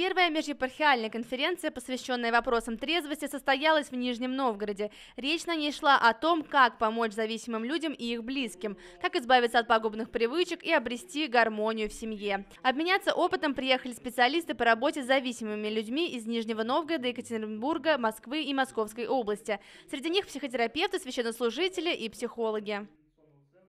Первая межепархиальная конференция, посвященная вопросам трезвости, состоялась в Нижнем Новгороде. Речь на ней шла о том, как помочь зависимым людям и их близким, как избавиться от пагубных привычек и обрести гармонию в семье. Обменяться опытом приехали специалисты по работе с зависимыми людьми из Нижнего Новгорода, Екатеринбурга, Москвы и Московской области. Среди них психотерапевты, священнослужители и психологи.